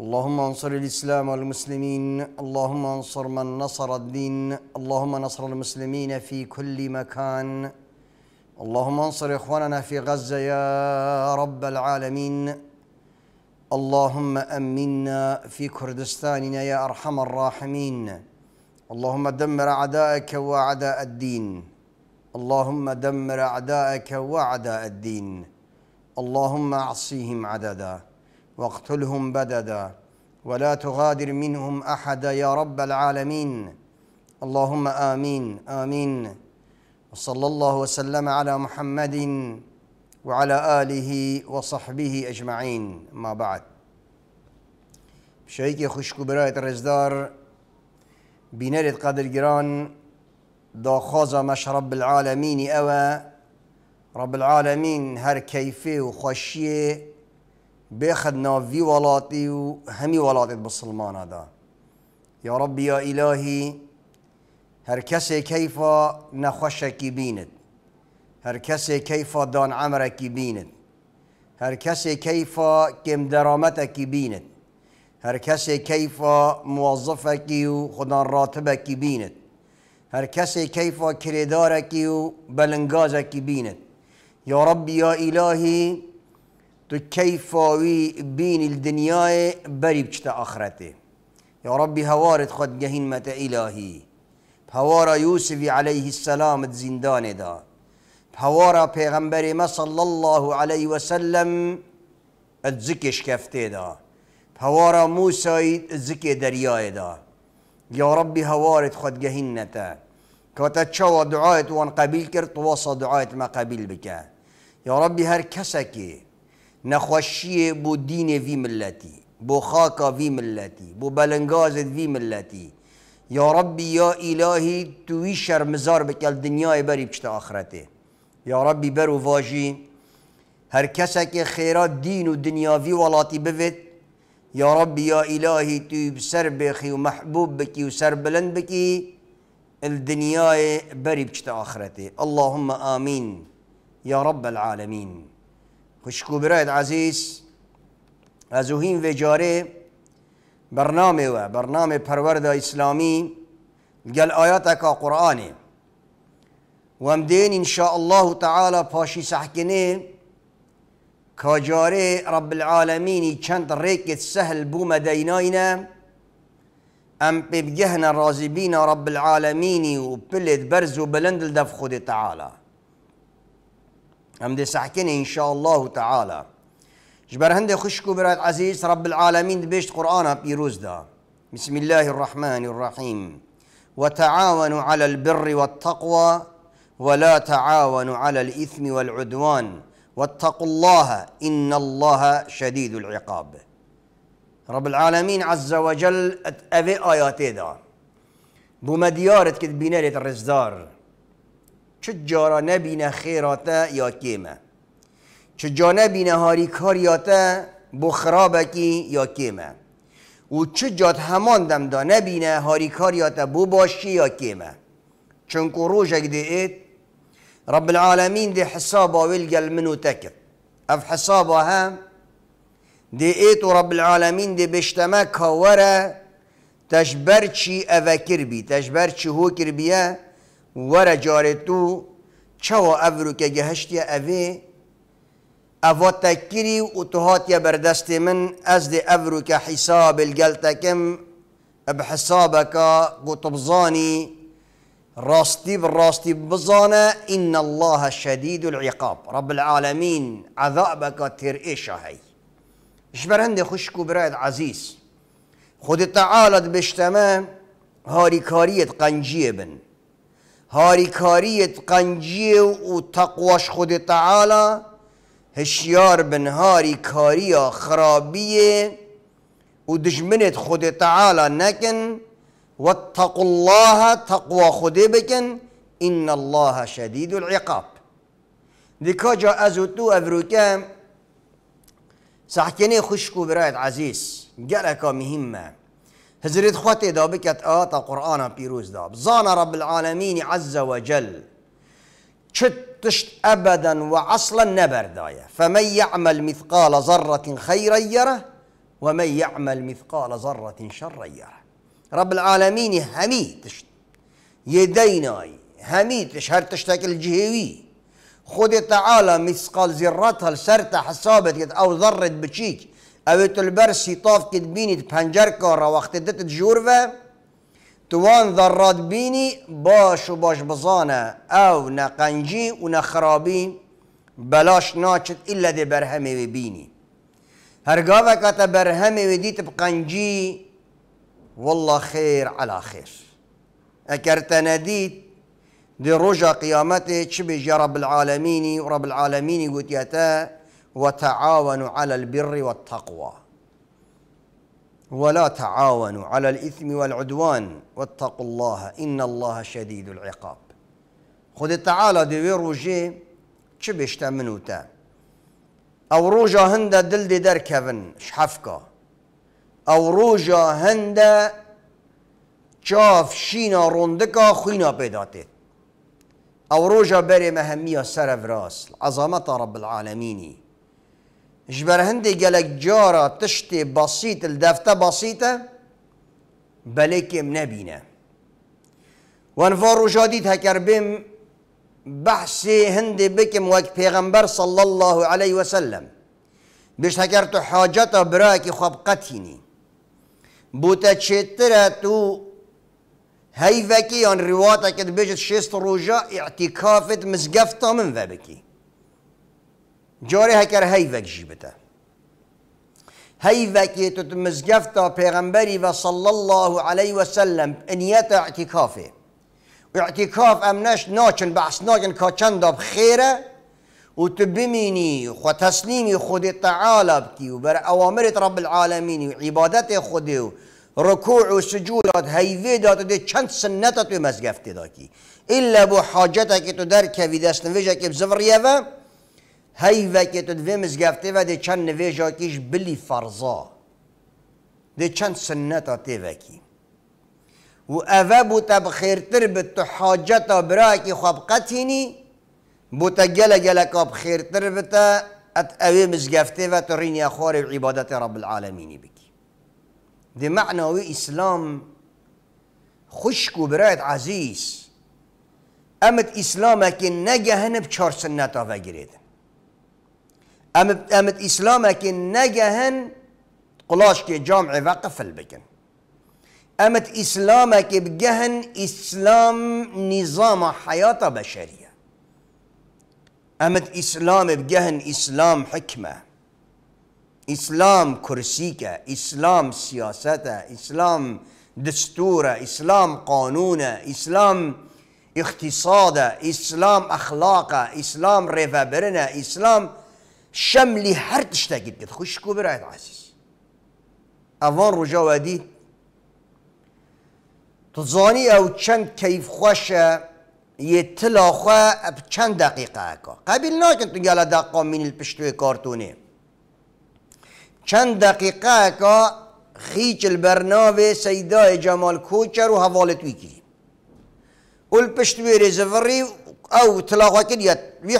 اللهم انصر الإسلام والمسلمين اللهم انصر من نصر الدين اللهم نصر المسلمين في كل مكان اللهم انصر إخواننا في غزة يا رب العالمين اللهم أمنا في كردستاننا يا أرحم الراحمين اللهم دمر أعداءك وأعداء الدين اللهم دمر أعداءك وأعداء الدين اللهم أعصيهم عددا واقتلهم بددا ولا تغادر منهم احدا يا رب العالمين اللهم امين امين وصلى الله وسلم على محمد وعلى آله وصحبه أجمعين ما بعد شيخ خشكو برايت الرزدار بنرد قدر جران دا خوزا مش رب العالمين أوى رب العالمين هر كيفي وخشيه بأخذ نافي ولاتي وهمي ولاتي بسلمان هذا يا ربي يا إلهي هر کسی کیفا نخوشکی بیند هر کسی کیفا دان عمرك بينت هر کسی کیفا کم درامتکی بیند هر کسی کیفا موظفکی و خدا راتبکی بیند هر کسی کیفا کردارکی و بلنگازکی بیند یا ربی یا تو كيف وي بين الدنيا بري بشتا آخرته يا ربي هوارد خد جهين متى إلهي هوارا يوسف عليه السلام زندان دا هوارا پیغمبر ما صلى الله عليه وسلم اتزكش كفته دا هوارا موسى اتزكي دريا دا يا ربي هوارد خد جهين نتا كوتا تشوى دعايت وان قبيل كرت وصى دعايت ما قبيل بك يا ربي هر كسكي دین وی ملتی بو خاکا وی ملتی بو بلنگازت وی ملتی یا ربی یا الهی توی شرمزار بکل دنیای بری پشتە آخرته یا ربی برو واجی هر کس که خیرات دین و دنیاوی ولاتی بود یا ربی یا الهی توی سر بخی و محبوب بکی و سر بلند بکی دنیای بری پشتە آخرته اللهم آمین یا رب العالمین خوشکو عزیز از اوهین و برنامه و برنامه پرورد اسلامی گل آیات که قرآنه و امدین انشاء الله تعالی پاشی سحکنه کاجاره رب العالمینی چند ریکت سهل بوم دیناینا ام پیبگهن رازبین رب العالمینی و پلت برز و بلند لدف خود تعالی هم دي سحكين إن شاء الله تعالى جبر هندي خشكو برات عزيز رب العالمين بيشت قرآن بيروز دا بسم الله الرحمن الرحيم وتعاونوا على البر والتقوى ولا تعاونوا على الإثم والعدوان واتقوا الله إن الله شديد العقاب رب العالمين عز وجل أبي آياتي دا بمديارة كتبينة الرزدار چه جارا نبینه خیراتا یا کیمه چه جا نبینه هاری کاریاته بخرابکی یا کیمه و چه جات همان دا نبینه هاری کاریاتا بو باشی یا کیمه چون که روژک اگده اید رب العالمین دی حسابا ویلگل منو تکر اف حسابا هم دی ایت و رب العالمین دی بشتما کاوره تشبر چی اوکر بی تشبر چی هو کر بیه ور جار تو چوا ابرو که گهشت یا اوه اوا تکری و اتهات یا بردست من از دی ابرو که حساب الگلتکم بحسابك قطبزاني راستي بالراستي بزانا إن الله شديد العقاب رب العالمين عذابك تر إيش هي إشبر عندي خشكو براد عزيز خد تعالت بشتما هاري كارية قنجية بن هاریکاری قنجی و تقواش خود تعالی هشیار بن هاریکاری خرابی و دشمنت خود تعالی نکن و تق الله تقوا خود بکن ان الله شدید العقاب دیکا جا از تو افروکه سحکنه خوشکو برایت عزیز گلکا مهمه هزريت خواتي دو بكت آتا آه، قرآن بيروز داب زان رب العالمين عز وجل شتشت أبدا وعصلا نبر دايا فمن يعمل مثقال ذرة خيرا يره ومن يعمل مثقال ذرة شرا يره رب العالمين همي تشت يديناي همي تش هر تشتك الجهوي خود تعالى مثقال ذرتها لسرت حسابت او ذرت بشيك او تلبر سيطاف كد بيني پنجر كارا وقت دت تجور توان ذرات بيني باش و باش بزانه او نقنجي و بلاش ناشت الا دي برهمي و بینی هرگاه وقت برهمه و والله خير على خير اگر ناديت دي رجا قيامته شبه رب العالمين ورب العالمين قلت يا وتعاونوا على البر والتقوى ولا تعاونوا على الإثم والعدوان واتقوا الله إن الله شديد العقاب خذ تعالى دوي روجي چه منوتا او روجا هندا دل دي در كفن شحفكا او روجا هندا شاف شينا روندكا خينا بيداتي او روجا بري مهمية سرف راس عظمة رب العالمینی جبر هندي قالك جارة تشتي بسيط الدفتة بسيطة بلكم نبينا وانفارو جديد هكربم بحسي هندي بكم وقت پیغمبر صلى الله عليه وسلم بيش هكرت حاجته براكي قتيني بوتا چترا تو هيفكي عن رواتك بيجت شست روجا اعتكافت مزقفتا من ذبكي جاره هکر هیوک جی بتا هیوکی تو مزگفتا پیغمبری و صلی الله علیه و سلم انیت اعتکافه اعتکاف امنش ناچن بحث ناچن که آب خیره و تو بمینی خو تسلیمی خود تعالی بکی و بر اوامرت رب العالمین و عبادت خود و رکوع و سجودات هیوی داد ده چند سنت تو مزگفت داکی الا بو حاجتا که تو در کوی دست نویجه که بزوریه و هی وکی تو دوی مزگفته و دی چند نویجا کیش بلی فرضا دی چند سنتا تی وکی و اوه تا بخیرتر به تو حاجتا برای که خواب قطینی تا گل گل کاب خیرتر بتا ات اوه مزگفته و تو رینی اخوار عبادت رب العالمینی بکی دی معناوی اسلام خشک برایت عزیز امت اسلام که نگهنب چار سنتا و امت اسلام كن نجهن قلاش كي جامع وقفل بكن امت اسلامك بجهن اسلام نظام حياه بشريه امت اسلام بجهن اسلام حكمه اسلام كرسيك اسلام سياسته اسلام دستوره اسلام قانونه اسلام اقتصاده اسلام اخلاقه اسلام ريفابرنا اسلام شملی هر تشتاگید کرد خوش کو براید عزیز اوان رجا تو تزانی او چند کیف خوش یه تلاخه چند دقیقه اکا قبیل ناکن تو گلا دقا من پشتوی کارتونه چند دقیقه اکا خیچ البرنامه سیدای جمال کوچر و حوالت ویکی پشتوی رزوری او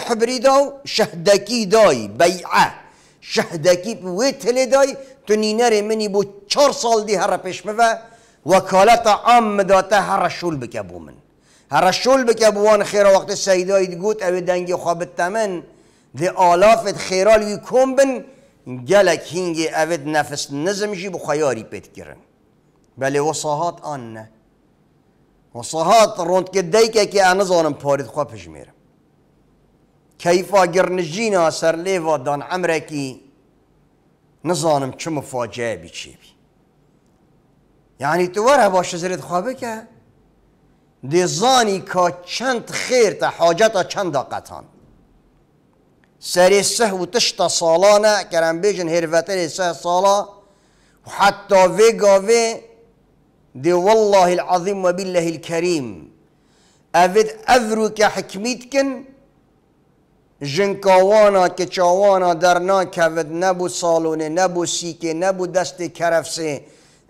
حبری داو شهدکی دای بیعه شهدکی وی تلی دای تو نینر منی بو چار سال دی هر پیش مفه وکالت عام داته هر شول بو من هر شول بکه بوان خیره وقت سیدای گوت او دنگی خوابت تمن دی آلافت کمبن وی کن بن گلک هنگی اوید نفس بو خیاری پیت کرن بله وصاحات آن نه و رونت روند که دیکه که انا زانم پارید خواه پش میرم کیفا گرنجی سر لیوا دان عمره کی نزانم چه مفاجعه بی یعنی تو وره باشه زرید خواه بکه دی زانی که چند خیر تا حاجتا چند دقتان سری سه و تا سالانه کرم بیجن هیروتر سه سالا و حتی وی وی دي والله العظيم وبالله الكريم billahi al-Karim. Avet avruke hikmitken جنکاوانا نبو صالوني نبو سيكي نبو دست کرفسه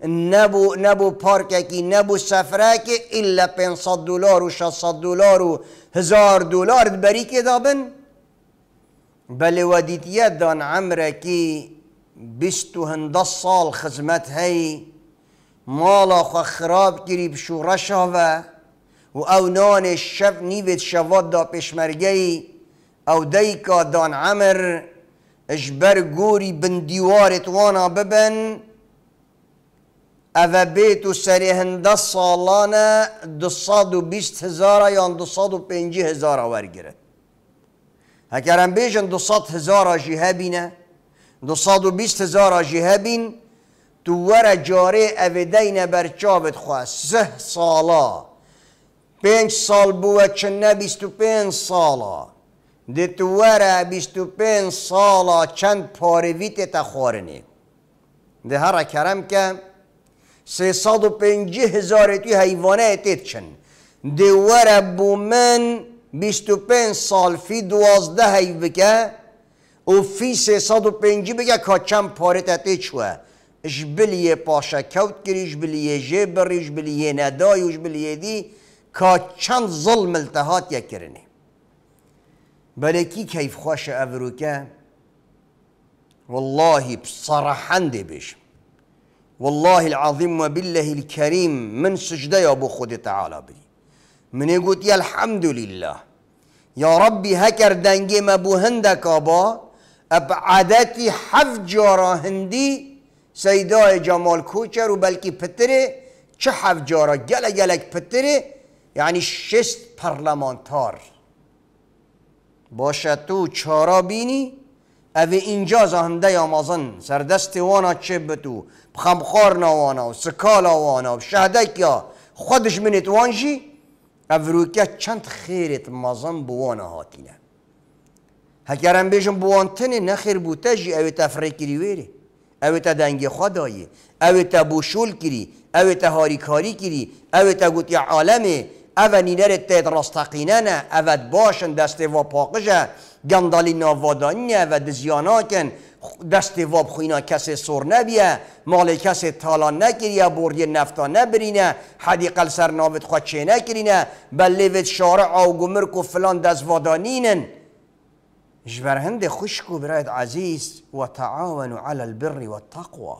نبو نبو پارککی نبو سفراكي الا 500 دولار و 600 دلار و 1000 دلار بری که دابن بله ودیتیت دان عمرکی 20 سال خدمت هی مالا خو خراب گریب شوره شاوه و او نان شب نیوید شواد دا پشمرگی او دیکا دان عمر اجبر گوری بن دیوارت وانا ببن او بیتو سری هنده سالانه دو و بیست هزاره یا دو و پینجی هزاره ورگیره هکرم بیشن دو صد هزاره جیه بینه دو و بیست هزاره جیه بینه دوار جاره اویدین بر چاوت خواست سه سالا پنج سال بوه چنه بیست و پنج سالا دی دوار بیست و پنج سالا چند پارویت خورنی ده هر کرم که سی ساد و پنجی هزار توی حیوانه اتید چن دی بومن بو بیست و پنج سال فی دوازده حیوه که و فی سی ساد و پنجی بگه که چند پاره اتید چوه ژبلیێ پاشە کوت کریش بلیێ ژێ بڕیش بلیێ نەدای وش دی که چند ظلم ملتە یک بەلێکی کەیف کی ئەڤروکە والله بصەڕەحەن بیش. والله العظیم و بالله الكریم من سجده بۆ تعالى تعالی من يقول يا الحمد لله یا ربي هكر دەنگێمە ما ابو هندك ابا ابعدتي حف جۆرا سیدای جمال کوچه رو بلکی پتره چه حفجارا جارا گلک پتره یعنی شست پرلمانتار باشه تو چارا بینی او اینجا زهنده مازن سردست وانا چه بتو بخمخار نوانا و سکال وانا و شهدک یا خودش منت وانجی او روکه چند خیرت مازن بوانا هاتینه هکرم بیشم بوانتنه نخیر بوته جی او تفریکی او تا دنگ خدایی او تا بوشول کری او تا هاریکاری کری او تا گوتی عالمه او نینر تید راستقینه نه او باشن دست و پاقشه گندالی ناوادانیه و دزیاناکن دست واب خوینا کسی سر نبیه مال کسی تالان نکریه بردی نفتا نبرینه حدیقل سر نابت خود چه نکرینه بلیوید شارع و گمرک و فلان دست وادانینن جبر هند خشكو برايد عزيز وتعاونوا على البر والتقوى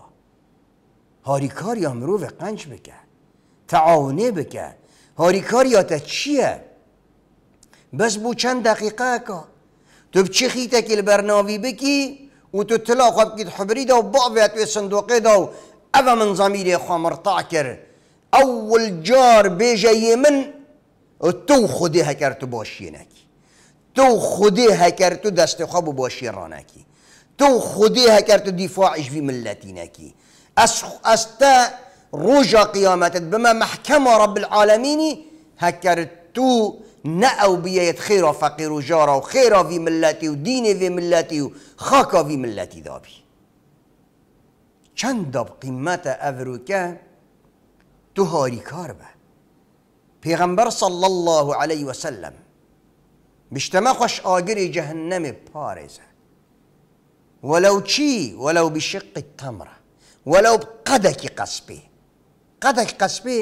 هاري كاريا مروف قنج بك تعاوني بك هاري كاريا تتشيه بس بو چن دقيقة كا تو بچي خيتك البرناوي بكي و تو تلا خواب حبري دا و صندوقي دا أفا من زميلي خوا مرتع كر أول جار بيجي من تو خديها هكرت باشينك تو خودی هکر تو دست خواب و باشی رانکی تو خودی هکر تو دفاعش وی ملتی نکی از, از تا روژا قیامتت بما محکم رب العالمینی هکر تو نه او بیاید خیر و فقیر و جارا و خیر وی ملتی و دین وی ملتی و خاکا وی ملتی بی چند داب قیمت افروکه تو هاری کار با پیغمبر صلی الله علیه و سلم بیشتەمە خۆش ئاگری جهنم پارێزە ولو چی ولو بشق تەمرە ولو قەدەکی قەسپی قەدەك قەسپی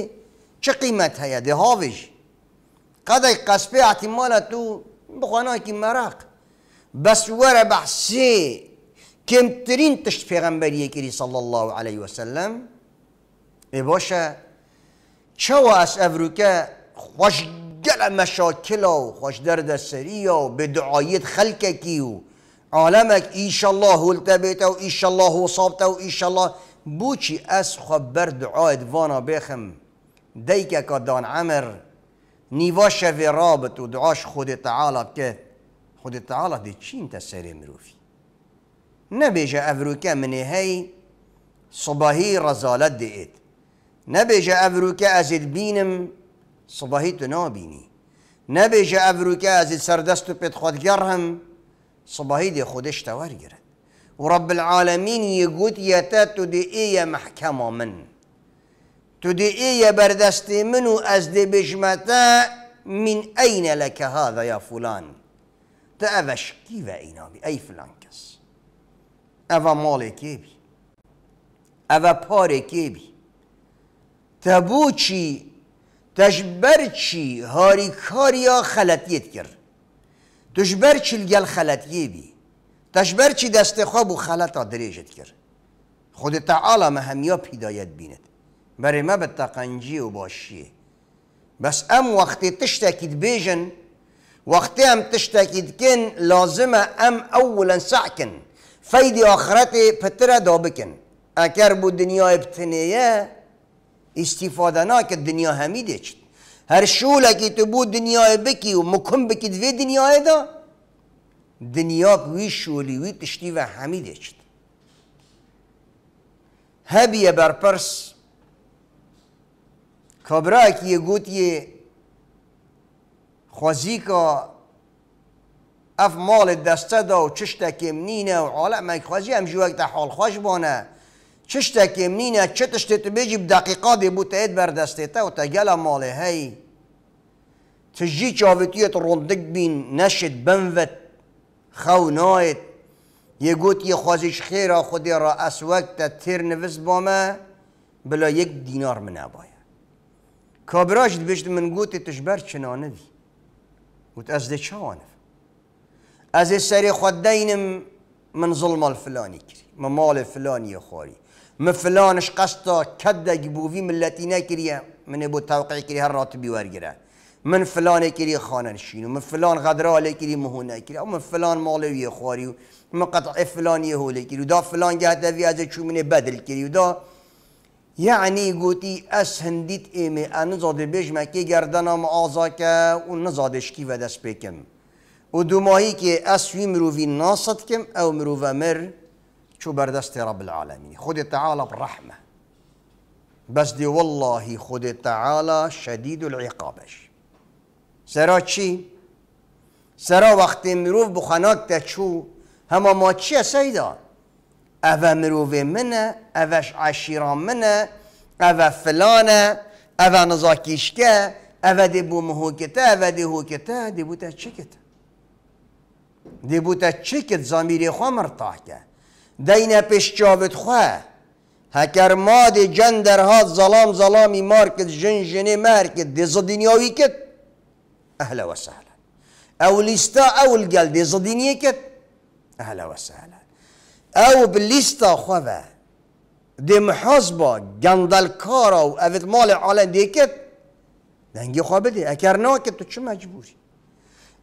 چه قیمەت هەیە دهاویژ قەدەك قەسپی عتیمانە تو بخواناکی بس ورا وەرە كم کمترین تشت پێغەمبەر یەکری صلى الله عليه وسلم ێ شو اس ئەس خوش مشاکل و خوش درد سری السرية وبدعاية خلقك عالمك إن شاء الله هلتبت وإن شاء الله وصابت و شاء الله از أسخى بر دعاء فانا بخم که دان عمر نیواش و رابط و دعاش خود تعالی که خود تعالی دی چین تا سری مروفی نبیجه افروکه منی هی صباهي رزالت ديت نبیجه افروکه ازید بینم صبحی تو نابینی نبیشه ابرو که از سردست و پت گرهم هم دی خودش تور گرد و رب العالمین یه گود یه تا تو دی ای محکم من تو دی ای بردست منو از دی بجمتا من این لک هذا یا فلان تا اوش کی و اینا بی ای فلان کس او مال کی بی او پار کی بی تبو تجبرچی هاری کاریا خلطیت کرد تجبر گل خلطیه بی تجبر چی دست خواب و خلطا دریجت کرد خود تعالی مهمیا پیدایت بیند برای ما به تقنجی و باشیه بس ام وقتی تشتکید بیجن وقت هم تشتکید کن لازمه ام اولا سعکن فیدی آخرت پتره بکن اگر بود دنیا ابتنیه استفاده نا که دنیا همیده چید هر شول که تو بود دنیای بکی و مکم بکی دوی دنیا؟ دا دنیا وی شولی وی تشتی و همیده چید هبیه برپرس کابرا که یه گوت یه خوازی که اف مال دسته دا و که نینه و عالم خوازی هم وقت حال خوش بانه چشتێکی منینە بیجی تشتێت دی بێجی دقیقا بردسته تا و تەگەلە ماله هی تجی چاویتیت روندگ بین نشد بموت خەو یه یەگوت یە خوازیش را را وقت وقت تر با ما بلا یک دینار منەبایە کابراشت بشت من گوتی تش دی گوت از ئەس دێ از سری خود دینم من ظلم فلانی کری من مال فلانی خواری من فلانش کد کدگ ملتی نکریه من بو توقع کری هر راتبی گره من فلان کری خانه و من فلان غدره کری مهونه کری من فلان مالوی خواری و من قطع فلان یه هوله کری و دا فلان گهده وی از چومنه بدل کری و دا یعنی گوتی اس هندیت ایمه ان نزاده بیش مکی گردنم آزا که و نزادش کی و دست بکم و دو که اس وی مرووی ناصد کم او مر شو بردست رب العالمين خذ تعالى بالرحمة بس دي والله خذ تعالى شديد العقابش سرا چی؟ سرا وقت مروف بخناك تشو هما ما چیه سيدا؟ او مروف منا اوش عشيرا منا او فلانه او نزاكيشكا او دي بو مهوكتا او دي هوكتا دي بو تا چکت دی بو تا چکت زامیر خواه دین پیش جاوید خواه هکر ماد جن در ظلام ظلامی مار جن جنه مهر کد زدینی دنیاوی کد اهلا و سهلا او لیستا اول گل دی دنیا کد اهلا و سهلا او بلیستا خواه دی محاسبا گندلکارا و اوید مال عالم دی کد دنگی خواه بده اکر نا تو چه مجبوری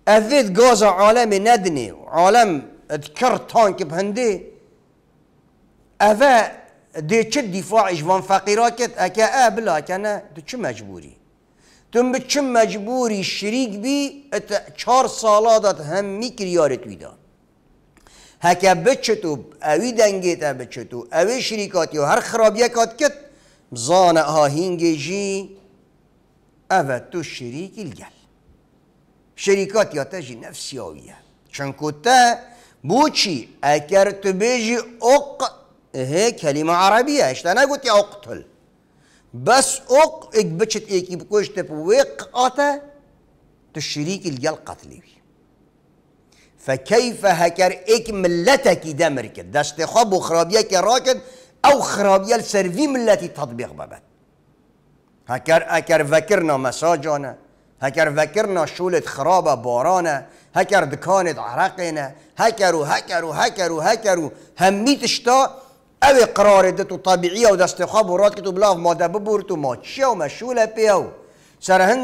اوید گاز عالم ندنی عالم ادکر تانک بهنده اوه دی چه دفاعش وان فقیرا کت اکه ابلا کنه تو چه مجبوری تو به چه مجبوری شریک بی ات چار سالا داد هم میکر ب ویدا هکا بچه تو اوی تا بچه تو اوی شریکاتی و هر خرابیه کات کت زانه هینگی جی اوه تو شریکی لگل شریکات یا جی نفسی آویه چون کوتا بوچی اگر تو بیجی اق هي كلمة عربية ايش انا قلت يا اقتل بس اق اكبشت ايكي بكوشت بوقعتا تشريك الجل قتلي فكيف هكر دست ملتك دمرك دشت خب وخرابيك راكد او خرابية السرفي ملتي تطبيق بابت هكر اكر فكرنا مساجنا هكر فكرنا شولة خرابة بارانا هكر دكانة عرقنا هكر وهكر وهكر وهكر هميت تشتا او قرار ده تو طبیعی او دست خواب و راد که تو بلاف ماده ببور تو ماچی و مشول پیو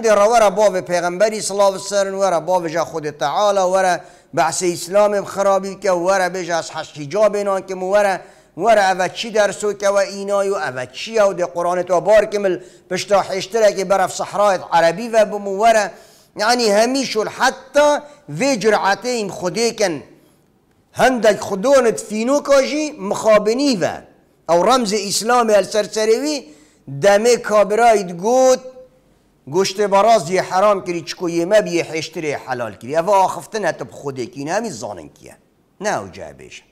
را وره باب پیغمبری صلوات سرن وره باب جا خود تعالی وره بحث اسلام خرابی که وره بجا از حش حجاب اینا که وره وره او چی درسو که و اینای و او چی او ده قرآن تو بار کمل پشتا حشتره که برف صحرایت عربی و بمو وره یعنی همیشو حتی وی جرعته هندك خدونت فينوكاجي مخابني او رمز اسلامي السرسروي دمه كابرايد قوت گوشت براز یه حرام کری چکو یه مب یه حلال کری او آخفته نه بخوده کی نه زانن کیه نه او جعبش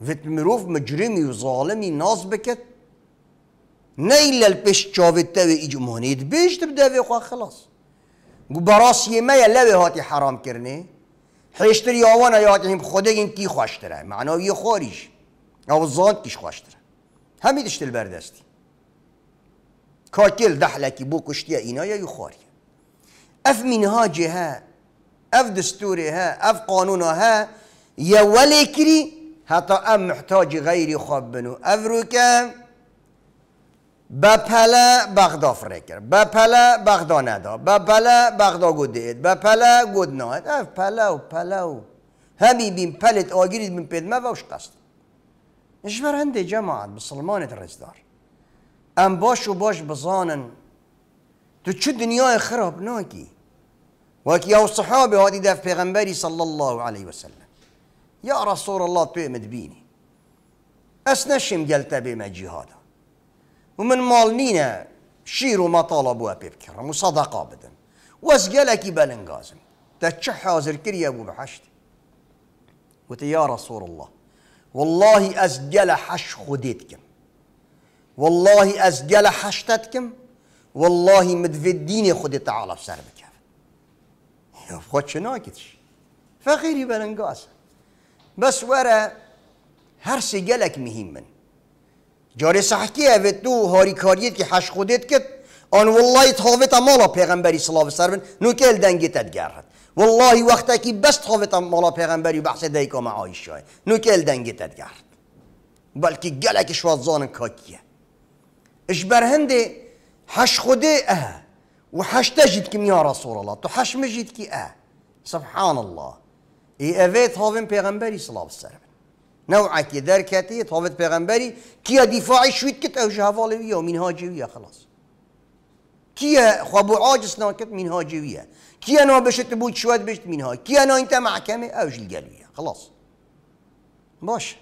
ویت مروف مجرمی و ظالمی ناز بکت نه ایلا پیش چاویت تاوی ایج مهنید بیش دب دوی خواه خلاص گو براس یه یه لوی هاتی حرام کرنه حشتر یاوان یادیم خود این کی خواهش داره معنای خوریش او زاد کیش خوش داره همی تل بردستی کاکل دحلکی بو کشتی اینا یا خواری اف منهاجه ها اف دستوره ها اف قانون ها یا ولی کری حتی ام محتاج غیری خواب بنو اف رو که بپلا بغدا فرکر، بپلا بغدا ندا بپله بغدا گودید بپله پلا اف پله و همی بین پلت آگیرید من پیدمه وش قصد اجبر هنده جماعت بسلمانت رزدار ام باش و باش بزانن تو چه دنیای خراب ناکی وکی او صحابه هادی دف پیغمبری صلی الله علیه وسلم یا رسول الله تو بینی اس نشم گلتا به جهاده ومن مالنينا شير وما طالبوا أبي كرم وصدقة ابدا وزقلك بالنقازم تتشح حاضر كري أبو قلت يا رسول الله والله أزقل حش خديتكم والله أزقل حشتتكم والله مدفي الدين خدي تعالى في سهر بكاف خد شناكتش فخيري بالنقاز بس ورا هرسي قلك مهم منه جاری صحکی ہے وہ تو هاری کاریت که حش خودت کت آن والله تاوت مالا پیغمبری صلاة و سربن نو دنگی تدگر تدگرد والله وقتا که بس تاوت مالا پیغمبری بحث دیکا معایش شاید نو دنگی تدگر تدگرد بلکه گلک شوازان کاکیه اش برهنده حش خوده اه و حش تجد کم یا رسول الله تو حش مجید که اه سبحان الله ای اوید تاویم پیغمبری صلی و سربن نوعك دركتي طابت بيغمبري كيا دفاعي شويت كت او ومين ومن هاجوية خلاص كيا خابو عاجس ناكت من ويا كيا نو بشت بوت شوات بشت من هاجي كيا نو انت محكمة او جلقالوية خلاص باش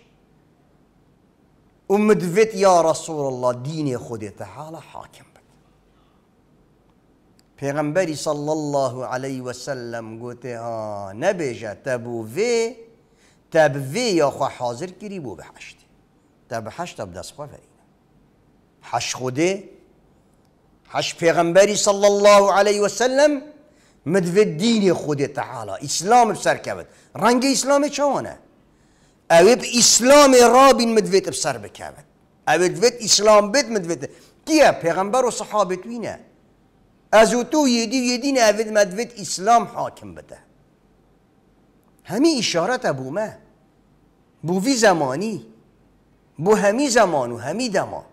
ومدفت يا رسول الله ديني خودي تعالى حاكم بك صلى الله عليه وسلم قلت ها نبجة تبو في تبوی یا خواه حاضر گیری بو به حشت در به حشت هم دست خواه فرید حش خوده حش پیغمبری صلی الله علیه و سلم مدو دین خود تعالی اسلام بسر کبد رنگ اسلام چوانه او اسلام را بین مدویت بسر بکبد او دویت اسلام بد مدویت کیه پیغمبر و توی نه از تو یدی یدین اوید مدویت اسلام حاکم بده همی اشارت بومه بوی زمانی بو همی زمان و همی دما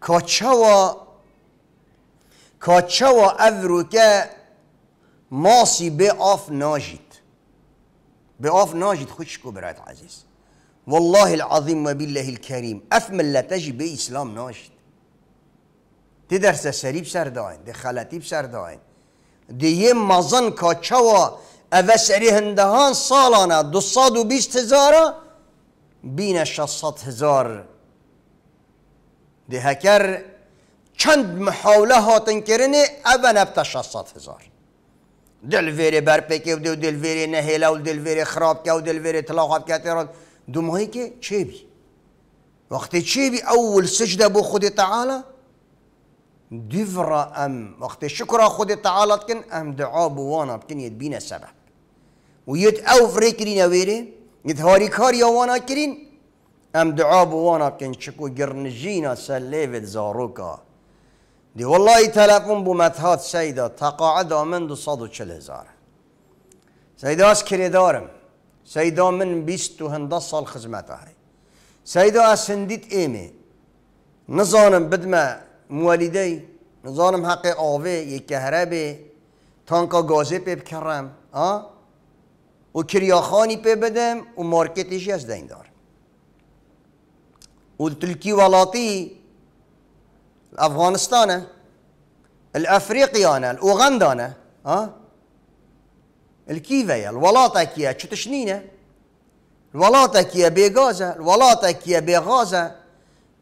کاچوا کاچوا افرو که ماسی به آف ناجید به آف ناجید خوشکو برایت عزیز والله العظیم و بالله الکریم اف ملتجی به اسلام ناجید دی درس سریب سر داین دی خلطیب سر دی یه مزن کاچوا اوه سری هندهان سالانه دو صد و بیست هزاره بینه شصد هزار ده هکر چند محاوله ها کرنه اوه نبتا شصد هزار دل ویره برپه و دل ویره نهیله و دل ویره خراب که و دل ویره تلاقات که تیران دو ماهی که چه بی؟ وقتی چه بی اول سجده بو خود تعالی؟ دیورا ام وقتی شکر خود تعالی کن ام دعا بوانا بکن یه بینه سبب و یت او فریکرین اویره یت هاری کاری آوانا کرین ام دعا بوانا کن چکو گرنجینا سلیوید زاروکا دی والله تلفون بو متحات سیدا تقاعد آمن دو صد و چل هزار سیدا از کردارم سیدا من بیست و هنده سال خدمت آره سیدا از هندیت ایمه نزانم بدمه موالیده نزانم حق آوه یک کهربه تانکا گازه پیب کرم آه و کریاخانی پی بدم و مارکتیشی از دین دارم والتركي ولاطي الافغانستان الافريقيانا الاوغندانا ها الكيفيا الولاطة كيا تشتشنينة الولاطة كيا بيغازة الولاطة كيا بيغازة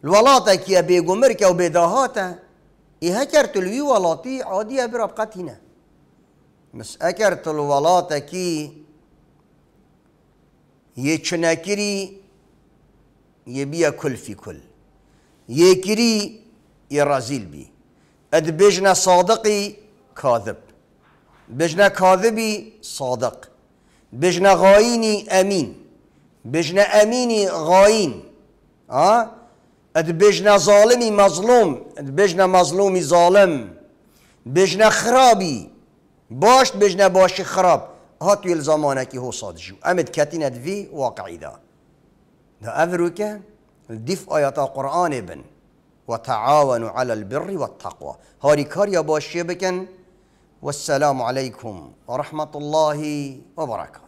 الولاطة كيا بيغمركة وبيداهاتة إيها تلوی ولاتی ولاطي عادية بربقتنا مس أكرت الولاطة كي یه چنکری یه بیا کل فی کل یه کری یه رازیل بی اد بجنا صادقی کاذب بجنا کاذبی صادق بجنا غاینی امین بجنا امینی غاین اد بجنا ظالمی مظلوم اد مظلومی ظالم بجنا خرابی باشت بجنا باشی خراب هاتو هاتوی كي هو صادجو امد کتیند في واقعی دا دا افرو که دیف آیات قرآن بن وتعاونوا على البر والتقوى هاري كاريا باشه بکن والسلام عليكم ورحمة الله وبركاته